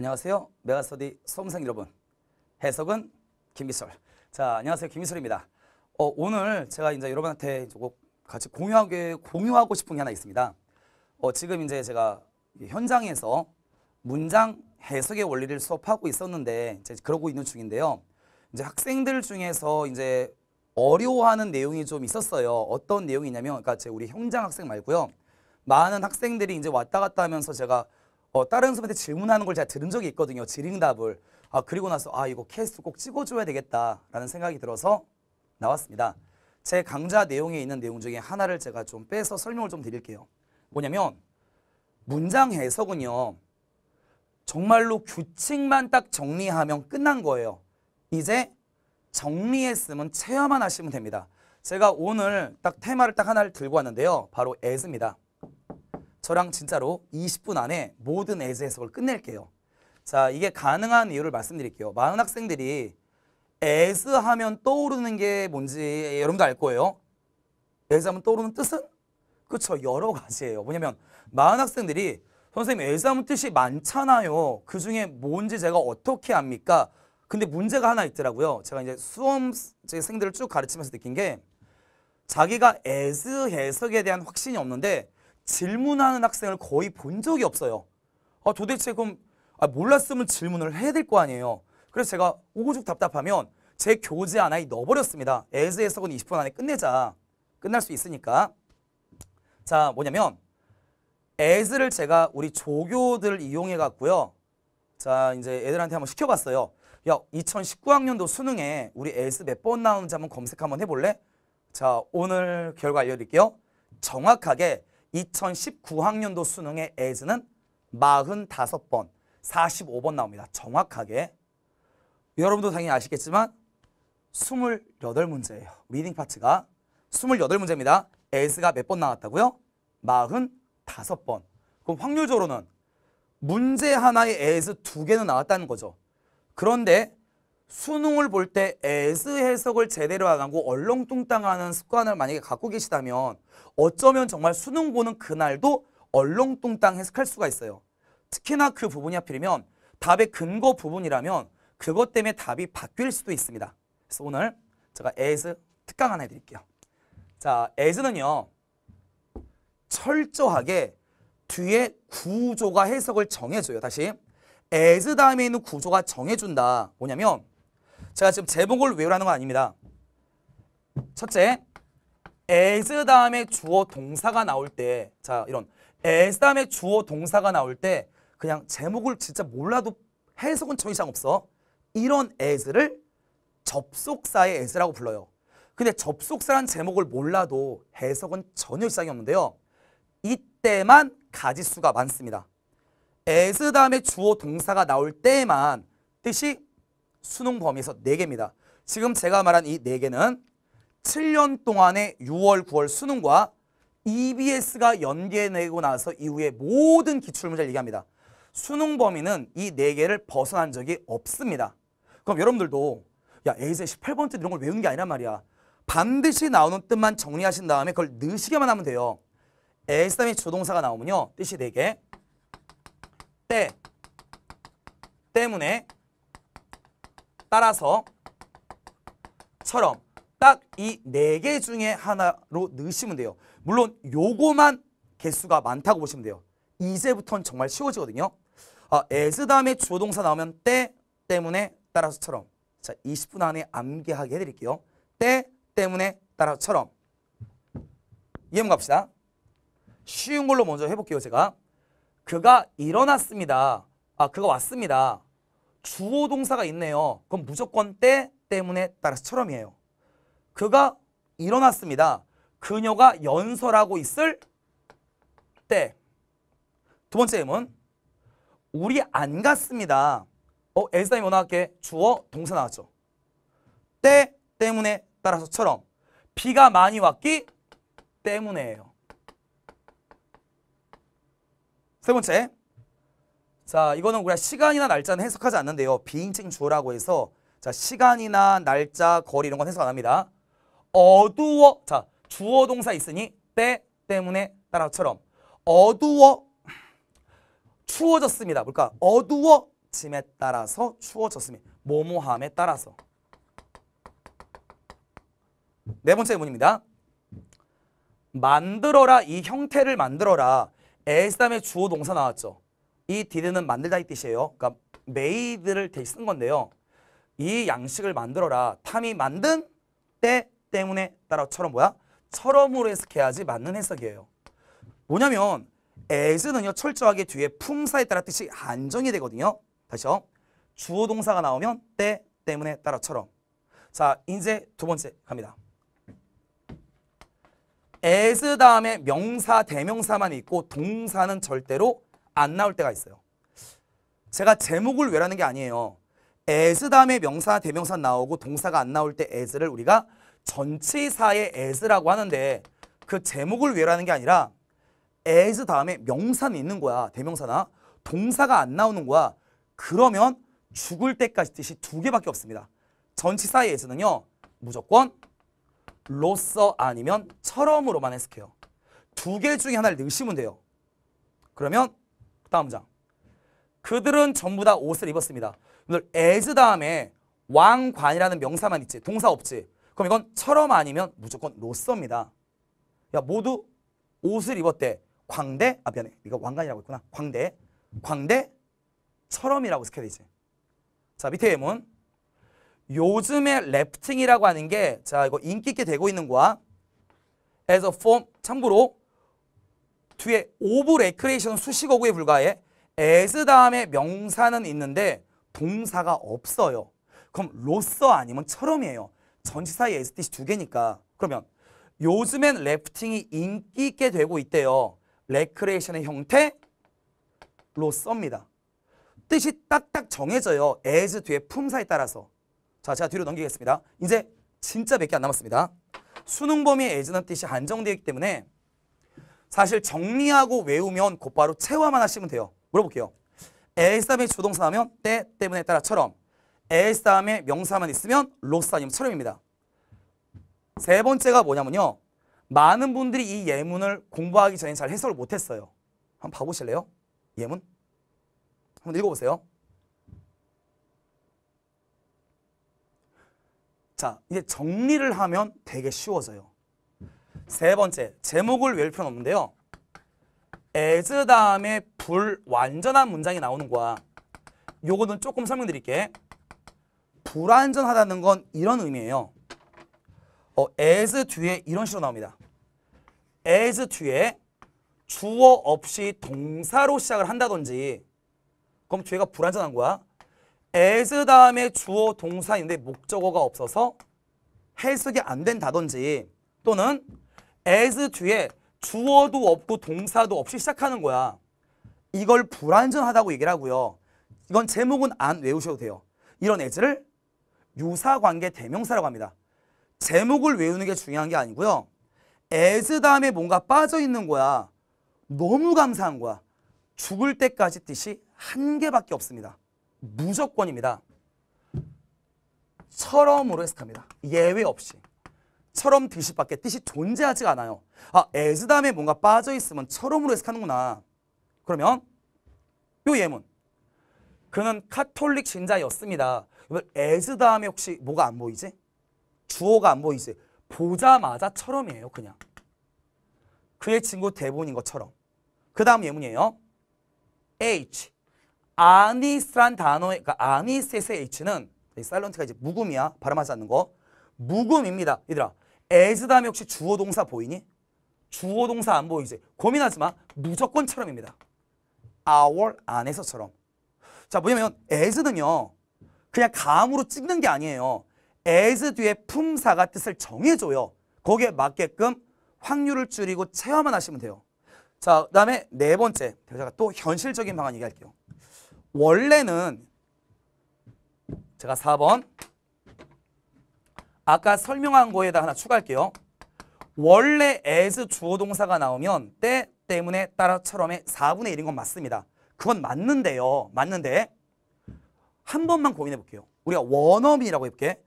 안녕하세요. 메가스터디 수험생 여러분. 해석은 김기솔 자, 안녕하세요. 김기솔입니다 어, 오늘 제가 이제 여러분한테 조금 같이 공유하게, 공유하고 싶은 게 하나 있습니다. 어, 지금 이제 제가 현장에서 문장 해석의 원리를 수업하고 있었는데 이제 그러고 있는 중인데요. 이제 학생들 중에서 이제 어려워하는 내용이 좀 있었어요. 어떤 내용이냐면 그러니까 제 우리 현장 학생 말고요. 많은 학생들이 이제 왔다 갔다 하면서 제가 어, 다른 선배한테 질문하는 걸 제가 들은 적이 있거든요. 질의응답을. 아, 그리고 나서 아, 이거 캐스트 꼭 찍어줘야 되겠다라는 생각이 들어서 나왔습니다. 제 강좌 내용에 있는 내용 중에 하나를 제가 좀 빼서 설명을 좀 드릴게요. 뭐냐면 문장 해석은요. 정말로 규칙만 딱 정리하면 끝난 거예요. 이제 정리했으면 체험만 하시면 됩니다. 제가 오늘 딱 테마를 딱 하나를 들고 왔는데요. 바로 에즈입니다. 저랑 진짜로 20분 안에 모든 에즈 해석을 끝낼게요. 자, 이게 가능한 이유를 말씀드릴게요. 많은 학생들이 에즈 하면 떠오르는 게 뭔지 여러분도 알 거예요. 에즈 하면 떠오르는 뜻은? 그쵸, 여러 가지예요. 뭐냐면 많은 학생들이 선생님 에즈 하면 뜻이 많잖아요. 그중에 뭔지 제가 어떻게 압니까? 근데 문제가 하나 있더라고요. 제가 이제 수험생들을 쭉 가르치면서 느낀 게 자기가 에즈 해석에 대한 확신이 없는데 질문하는 학생을 거의 본 적이 없어요. 아, 도대체 그럼 아, 몰랐으면 질문을 해야 될 거 아니에요. 그래서 제가 오고죽 답답하면 제 교재 하나에 넣어버렸습니다. 에즈 해석은 20분 안에 끝내자. 끝날 수 있으니까. 자, 뭐냐면 에즈를 제가 우리 조교들 이용해 갖고요. 자, 이제 애들한테 한번 시켜봤어요. 야, 2019학년도 수능에 우리 에즈 몇 번 나오는지 한번 검색 한번 해볼래? 자, 오늘 결과 알려드릴게요. 정확하게 2019학년도 수능의 as는 45번, 45번 나옵니다. 정확하게. 여러분도 당연히 아시겠지만 28문제예요. 리딩 파트가 28문제입니다. as가 몇 번 나왔다고요? 45번. 그럼 확률적으로는 문제 하나에 as 두 개는 나왔다는 거죠. 그런데 수능을 볼 때에 s 해석을 제대로 안 하고 얼렁뚱땅하는 습관을 만약에 갖고 계시다면 어쩌면 정말 수능 보는 그날도 얼렁뚱땅 해석할 수가 있어요. 특히나 그 부분이 하필이면 답의 근거 부분이라면 그것 때문에 답이 바뀔 수도 있습니다. 그래서 오늘 제가 에 s 특강 하나 해드릴게요. 자, 에 s 는요 철저하게 뒤에 구조가 해석을 정해줘요. 다시 as 다음에 있는 구조가 정해준다. 뭐냐면 제가 지금 제목을 외우라는 건 아닙니다. 첫째, as 다음에 주어 동사가 나올 때, 자 이런 as 다음에 주어 동사가 나올 때 그냥 제목을 진짜 몰라도 해석은 전 이상 없어. 이런 as를 접속사의 as라고 불러요. 근데 접속사란 제목을 몰라도 해석은 전혀 이상이 없는데요. 이때만 가지수가 많습니다. as 다음에 주어 동사가 나올 때만 뜻이 수능 범위에서 4개입니다. 지금 제가 말한 이 4개는 7년 동안의 6월, 9월 수능과 EBS가 연계되고 나서 이후에 모든 기출문제를 얘기합니다. 수능 범위는 이 4개를 벗어난 적이 없습니다. 그럼 여러분들도 야에이 18번째 이런 걸외우게 아니란 말이야. 반드시 나오는 뜻만 정리하신 다음에 그걸 넣으시기만 하면 돼요. 에이스담 조동사가 나오면요. 뜻이 4개. 때, 때문에 따라서 처럼 딱 이 네 개 중에 하나로 넣으시면 돼요. 물론 요거만 개수가 많다고 보시면 돼요. 이제부터는 정말 쉬워지거든요. 아, 에 s 다음에 주어 동사 나오면 때 때문에 따라서처럼 자 20분 안에 암기하게 해드릴게요. 때 때문에 따라서처럼 이해 갑시다. 쉬운 걸로 먼저 해볼게요. 제가 그가 일어났습니다. 아 그가 왔습니다. 주어 동사가 있네요. 그럼 무조건 때 때문에 따라서 처럼이에요. 그가 일어났습니다. 그녀가 연설하고 있을 때. 두 번째 질문. 우리 안 갔습니다. 어, 에스다이 뭐나 주어 동사 나왔죠. 때 때문에 따라서처럼 비가 많이 왔기 때문에예요. 세 번째. 자 이거는 우리가 시간이나 날짜는 해석하지 않는데요. 비인칭 주어라고 해서 자 시간이나 날짜, 거리 이런 건 해석 안 합니다. 어두워 자 주어 동사 있으니 때 때문에 따라처럼 어두워 추워졌습니다. 뭘까? 어두워 짐에 따라서 추워졌습니다. 모모함에 따라서 네 번째 문입니다. 만들어라 이 형태를 만들어라 에스담의 주어 동사 나왔죠. 이 디드는 만들다 이 뜻이에요. 그러니까 메이드를 대신 건데요. 이 양식을 만들어라. 탐이 만든 때 때문에 따라처럼 뭐야? 처럼으로 해석해야지 맞는 해석이에요. 뭐냐면 as는요 철저하게 뒤에 품사에 따라 뜻이 안정이 되거든요. 다시요. 주어 동사가 나오면 때 때문에 따라처럼. 자 이제 두 번째 갑니다. as 다음에 명사 대명사만 있고 동사는 절대로 안 나올 때가 있어요. 제가 제목을 왜라는게 아니에요. 에즈 다음에 명사, 대명사 나오고 동사가 안 나올 때에즈를 우리가 전치사의 에즈라고 하는데 그 제목을 왜라는게 아니라 에즈 다음에 명사는 있는 거야. 대명사나 동사가 안 나오는 거야. 그러면 죽을 때까지 뜻이 두 개밖에 없습니다. 전치사의 에즈는요 무조건 로서 아니면 처럼으로만 해석해요. 두 개 중에 하나를 넣으시면 돼요. 그러면 다음 장. 그들은 전부 다 옷을 입었습니다. 오늘 as 다음에 왕관이라는 명사만 있지. 동사 없지. 그럼 이건 처럼 아니면 무조건 로서입니다. 야 모두 옷을 입었대. 광대. 아 미안해. 이거 왕관이라고 했구나. 광대. 광대처럼이라고 스케야 되지. 자 밑에 예문. 요즘에 랩팅이라고 하는 게 자 이거 인기 있게 되고 있는 거야. as a form 참고로 뒤에 오브 레크레이션 수식어구에 불과해 에즈 다음에 명사는 있는데 동사가 없어요. 그럼 로서 아니면 처럼이에요. 전치사의 as 뜻이 두 개니까. 그러면 요즘엔 래프팅이 인기 있게 되고 있대요. 레크레이션의 형태 로서입니다. 뜻이 딱딱 정해져요. 에즈 뒤에 품사에 따라서. 자, 제가 뒤로 넘기겠습니다. 이제 진짜 몇 개 안 남았습니다. 수능 범위 에즈는 뜻이 한정되기 때문에 사실 정리하고 외우면 곧바로 체화만 하시면 돼요. 물어볼게요. s 다음에 동사 하면 때 때문에 따라처럼 s 다음 명사만 있으면 로스 아니면 처럼입니다. 세 번째가 뭐냐면요. 많은 분들이 이 예문을 공부하기 전에 잘 해석을 못했어요. 한번 봐보실래요? 예문? 한번 읽어보세요. 자, 이제 정리를 하면 되게 쉬워져요. 세 번째, 제목을 외울 필요는 없는데요. as 다음에 불완전한 문장이 나오는 거야. 요거는 조금 설명드릴게. 불완전하다는 건 이런 의미예요. 어, as 뒤에 이런 식으로 나옵니다. as 뒤에 주어 없이 동사로 시작을 한다든지 그럼 뒤에가 불완전한 거야. as 다음에 주어 동사인데 목적어가 없어서 해석이 안 된다든지 또는 as 뒤에 주어도 없고 동사도 없이 시작하는 거야. 이걸 불완전하다고 얘기를 하고요. 이건 제목은 안 외우셔도 돼요. 이런 as를 유사관계 대명사라고 합니다. 제목을 외우는 게 중요한 게 아니고요. as 다음에 뭔가 빠져 있는 거야. 너무 감사한 거야. 죽을 때까지 뜻이 한 개밖에 없습니다. 무조건입니다. 처럼으로 해석합니다. 예외 없이. 처럼 뜻이밖에 뜻이 존재하지 않아요. 아, as 다에 뭔가 빠져 있으면 처럼으로 해석하는구나. 그러면 요 예문. 그는 카톨릭 신자였습니다. as 다에 혹시 뭐가 안 보이지? 주어가 안 보이지? 보자마자 처럼이에요, 그냥. 그의 친구 대본인 것처럼. 그 다음 예문이에요. H. 아니스란 단어에, 그러니까 아니셋의 H는 사런트가 이제 묵음이야. 발음하지 않는 거. 묵음입니다. 얘들아, 에즈담 역시 주어 동사 보이니? 주어 동사 안 보이지? 고민하지 마. 무조건처럼입니다. our 안에서처럼. 자, 뭐냐면 as는요. 그냥 감으로 찍는 게 아니에요. as 뒤에 품사가 뜻을 정해줘요. 거기에 맞게끔 확률을 줄이고 체험만 하시면 돼요. 자, 그 다음에 네 번째. 제가 또 현실적인 방안 얘기할게요. 원래는 제가 4번 아까 설명한 거에다 하나 추가할게요. 원래 as 주어 동사가 나오면 때 때문에 따라처럼의 4분의 1인 건 맞습니다. 그건 맞는데요. 맞는데 한 번만 고민해 볼게요. 우리가 원어민이라고 해볼게.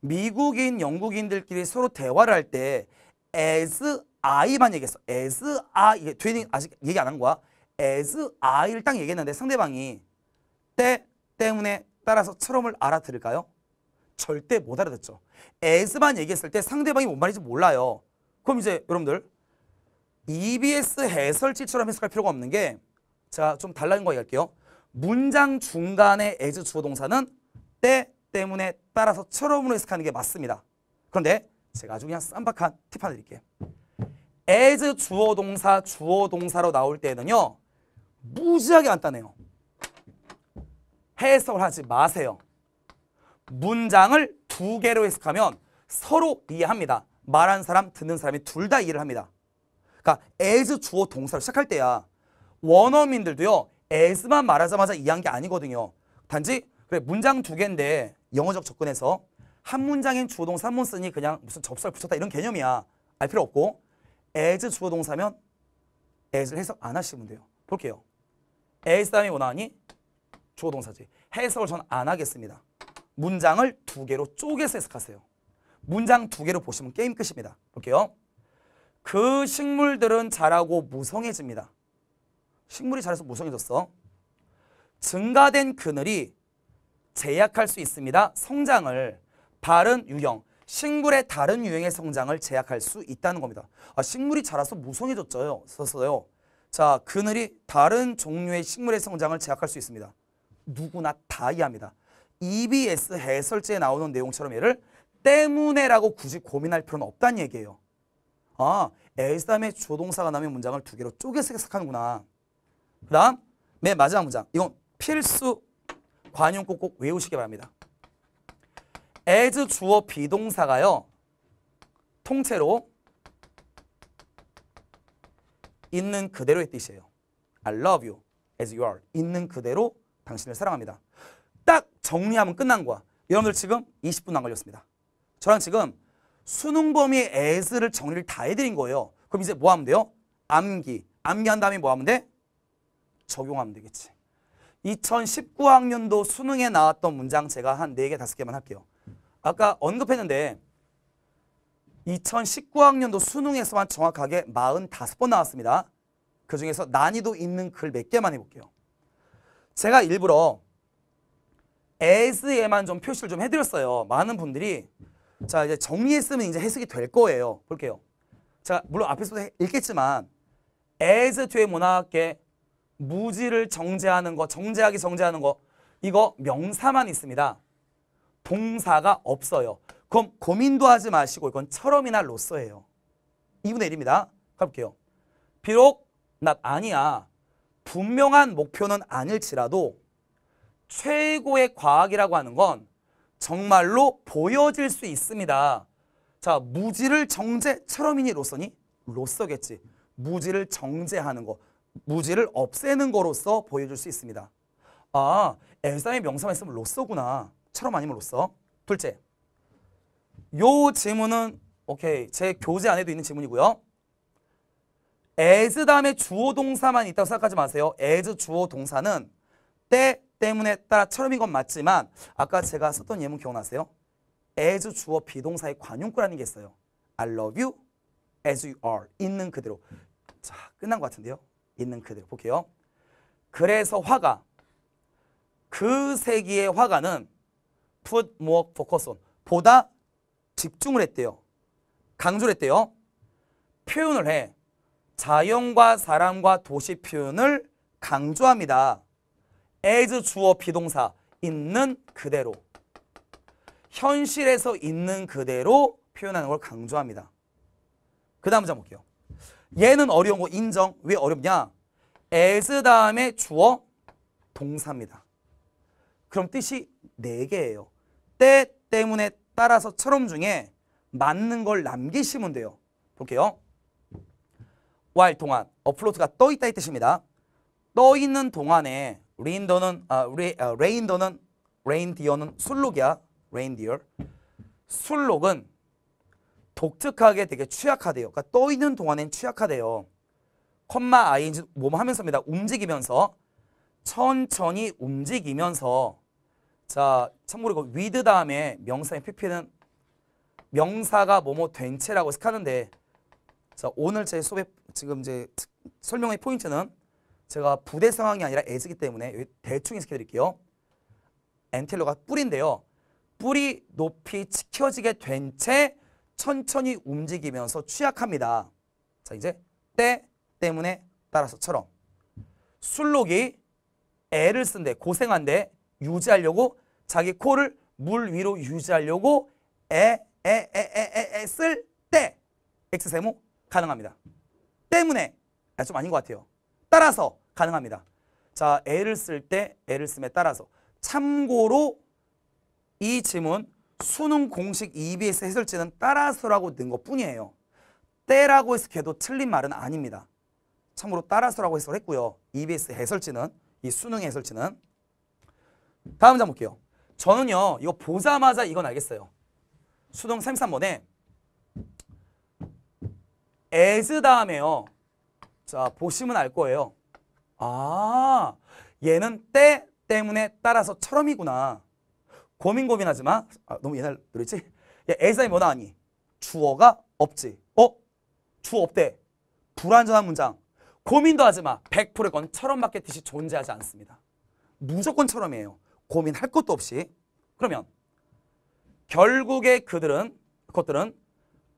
미국인, 영국인들끼리 서로 대화를 할 때 as I만 얘기했어. as I 이게 뒤에 아직 얘기 안 한 거야. as I를 딱 얘기했는데 상대방이 때 때문에 따라서 처럼을 알아들을까요? 절대 못 알아듣죠. as만 얘기했을 때 상대방이 뭔 말인지 몰라요. 그럼 이제 여러분들 EBS 해설지처럼 해석할 필요가 없는 게 제가 좀 달라진 거 얘기할게요. 문장 중간에 as 주어 동사는 때 때문에 따라서 처럼으로 해석하는 게 맞습니다. 그런데 제가 아주 그냥 쌈박한 팁 하나 드릴게요. as 주어 동사 주어 동사로 나올 때는요. 무지하게 간단해요. 해석을 하지 마세요. 문장을 두 개로 해석하면 서로 이해합니다. 말하는 사람, 듣는 사람이 둘 다 이해를 합니다. 그러니까 as 주어 동사로 시작할 때야 원어민들도요. as만 말하자마자 이해한 게 아니거든요. 단지 그래 문장 두 개인데 영어적 접근에서 한 문장인 주어 동사 한 문 쓰니 그냥 무슨 접설 붙였다 이런 개념이야. 알 필요 없고 as 주어 동사면 as를 해석 안 하시면 돼요. 볼게요. as 다음에 원하니 주어 동사지. 해석을 전 안 하겠습니다. 문장을 두 개로 쪼개서 해석하세요. 문장 두 개로 보시면 게임 끝입니다. 볼게요. 그 식물들은 자라고 무성해집니다. 식물이 자라서 무성해졌어. 증가된 그늘이 제약할 수 있습니다. 성장을 바른 유형, 식물의 다른 유형의 성장을 제약할 수 있다는 겁니다. 아, 식물이 자라서 무성해졌어요. 썼어요. 자, 그늘이 다른 종류의 식물의 성장을 제약할 수 있습니다. 누구나 다 이해합니다. EBS 해설지에 나오는 내용처럼 얘를 때문에라고 굳이 고민할 필요는 없다는 얘기예요. 아, s 다음에 조동사가 나면 문장을 두 개로 쪼개서 해석하는구나. 그 다음 맨 네, 마지막 문장. 이건 필수 관용법 꼭 외우시기 바랍니다. as 주어 비동사가요. 통째로 있는 그대로의 뜻이에요. I love you as you are. 있는 그대로 당신을 사랑합니다. 정리하면 끝난 거야. 여러분들 지금 20분도 안 걸렸습니다. 저랑 지금 수능 범위 에즈를 정리를 다 해드린 거예요. 그럼 이제 뭐 하면 돼요? 암기. 암기한 다음에 뭐 하면 돼? 적용하면 되겠지. 2019학년도 수능에 나왔던 문장 제가 한 4개, 5개만 할게요. 아까 언급했는데 2019학년도 수능에서만 정확하게 45번 나왔습니다. 그중에서 난이도 있는 글 몇 개만 해볼게요. 제가 일부러 as에만 좀 표시를 좀 해드렸어요. 많은 분들이 자 이제 정리했으면 이제 해석이 될 거예요. 볼게요. 자 물론 앞에서도 읽겠지만 as 뒤에 문학계 무지를 정제하는 거, 정제하기 정제하는 거 이거 명사만 있습니다. 동사가 없어요. 그럼 고민도 하지 마시고 이건 처럼이나 로서예요. 2분의 1입니다. 가볼게요. 비록 나 아니야. 분명한 목표는 아닐지라도 최고의 과학이라고 하는 건 정말로 보여질 수 있습니다. 자, 무지를 정제처럼이니 로서니? 로서겠지. 무지를 정제하는 거, 무지를 없애는 거로서 보여줄 수 있습니다. 아, 엘사의 명사만 있으면 로서구나. 처럼 아니면 로서. 둘째, 요 지문은 오케이 제 교재 안에도 있는 지문이고요. as 다음에 주어 동사만 있다고 생각하지 마세요. as 주어 동사는 때 때문에 따라 처럼인 건 맞지만 아까 제가 썼던 예문 기억나세요? as 주어 비동사의 관용구라는 게 있어요. I love you as you are. 있는 그대로. 자, 끝난 것 같은데요. 있는 그대로 볼게요. 그래서 화가 그 세기의 화가는 put more focus on 보다 집중을 했대요. 강조를 했대요. 표현을 해. 자연과 사람과 도시 표현을 강조합니다. as 주어 비동사 있는 그대로 현실에서 있는 그대로 표현하는 걸 강조합니다. 그 다음 장 볼게요. 얘는 어려운 거 인정. 왜 어렵냐? as 다음에 주어 동사입니다. 그럼 뜻이 4개예요. 때 때문에 따라서처럼 중에 맞는 걸 남기시면 돼요. 볼게요. while 동안, 어플로트가 떠있다 이 뜻입니다. 떠있는 동안에 레인더는 아, 레, 아, 레인더는 레인디어는 술록이야. 레인디어. 술록은 독특하게 되게 취약하대요. 그러니까 떠 있는 동안엔 취약하대요. 컴마 아이인지 몸 하면서입니다. 움직이면서 천천히 움직이면서 자 참고로 이거 위드 다음에 명사인 pp는 명사가 뭐뭐 된 채라고 해석하는데 자 오늘 제 수업 지금 이제 설명의 포인트는 제가 부대 상황이 아니라 에스기 때문에 여기 대충 인식해드릴게요. 엔텔러가 뿔인데요. 뿔이 높이 치켜지게 된 채 천천히 움직이면서 취약합니다. 자 이제 때 때문에 따라서처럼 술록이 애를 쓴데 고생한데 유지하려고 자기 코를 물 위로 유지하려고 애에에 에 쓸때엑 세모 가능합니다. 때문에 아, 좀 아닌 것 같아요. 따라서 가능합니다. 자, 애를 쓸때 애를 쓰에 따라서 참고로 이 질문 수능 공식 EBS 해설지는 따라서라고 넣은 것뿐이에요. 때라고 해서 걔도 틀린 말은 아닙니다. 참고로 따라서라고 해설했고요. EBS 해설지는 이 수능 해설지는 다음 장 볼게요. 저는요. 이거 보자마자 이건 알겠어요. 수능 33번에 as 다음에요. 자, 보시면 알 거예요. 아, 얘는 때 때문에 따라서 처럼이구나. 고민 고민하지 마. 아, 너무 옛날 노래지? 야, A사이 뭐 나왔니? 주어가 없지. 어? 주어 없대. 불완전한 문장. 고민도 하지 마. 100%의 건 처럼밖에 뜻이 존재하지 않습니다. 무조건 처럼이에요. 고민할 것도 없이. 그러면 결국에 그들은 그것들은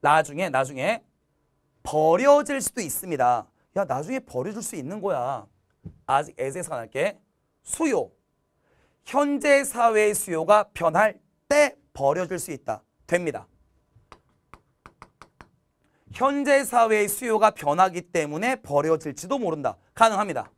나중에 나중에 버려질 수도 있습니다. 야 나중에 버려줄 수 있는 거야. 아직 애세서 할게. 수요. 현재 사회의 수요가 변할 때 버려줄 수 있다. 됩니다. 현재 사회의 수요가 변하기 때문에 버려질지도 모른다. 가능합니다.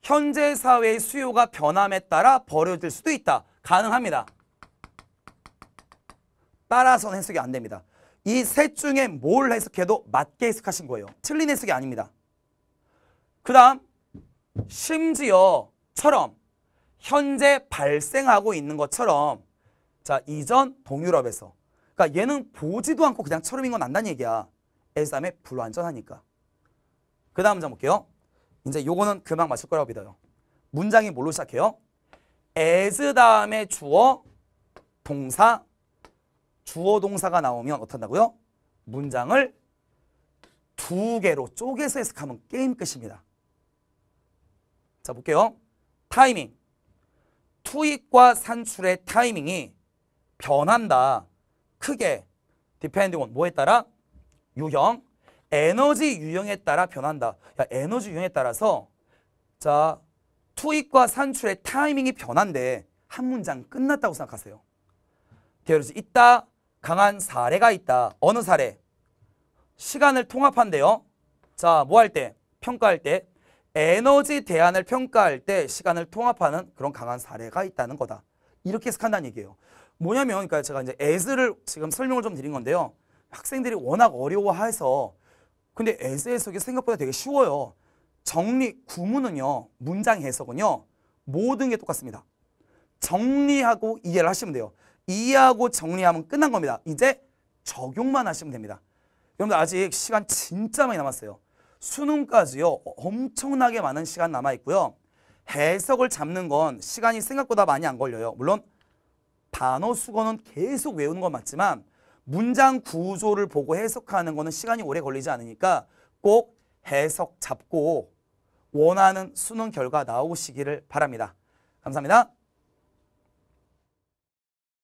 현재 사회의 수요가 변함에 따라 버려질 수도 있다. 가능합니다. 따라서는 해석이 안 됩니다. 이셋 중에 뭘 해석해도 맞게 해석하신 거예요. 틀린 해석이 아닙니다. 그 다음 심지어처럼 현재 발생하고 있는 것처럼 자 이전 동유럽에서 그러니까 얘는 보지도 않고 그냥 처럼인 건 안다는 얘기야. 에스에 불완전하니까. 그 다음 문장 볼게요. 이제 요거는 금방 맞출 거라고 믿어요. 문장이 뭘로 시작해요? as 다음에 주어, 동사, 주어 동사가 나오면 어떻다고요? 문장을 두 개로 쪼개서 해석하면 게임 끝입니다. 자 볼게요. 타이밍. 투입과 산출의 타이밍이 변한다. 크게 depending on 뭐에 따라? 유형. 에너지 유형에 따라 변한다. 야, 에너지 유형에 따라서 자 투입과 산출의 타이밍이 변한데 한 문장 끝났다고 생각하세요. 대열수 있다, 강한 사례가 있다. 어느 사례? 시간을 통합한대요. 자, 뭐 할 때? 평가할 때. 에너지 대안을 평가할 때 시간을 통합하는 그런 강한 사례가 있다는 거다. 이렇게 해석한다는 얘기예요. 뭐냐면 그러니까 제가 이제 에즈를 지금 설명을 좀 드린 건데요. 학생들이 워낙 어려워해서 근데 에즈 해석이 생각보다 되게 쉬워요. 정리 구문은요. 문장 해석은요. 모든 게 똑같습니다. 정리하고 이해를 하시면 돼요. 이해하고 정리하면 끝난 겁니다. 이제 적용만 하시면 됩니다. 여러분들 아직 시간 진짜 많이 남았어요. 수능까지요. 엄청나게 많은 시간 남아있고요. 해석을 잡는 건 시간이 생각보다 많이 안 걸려요. 물론 단어 수거는 계속 외우는 건 맞지만 문장 구조를 보고 해석하는 거는 시간이 오래 걸리지 않으니까 꼭 해석 잡고 원하는 수능 결과 나오시기를 바랍니다. 감사합니다.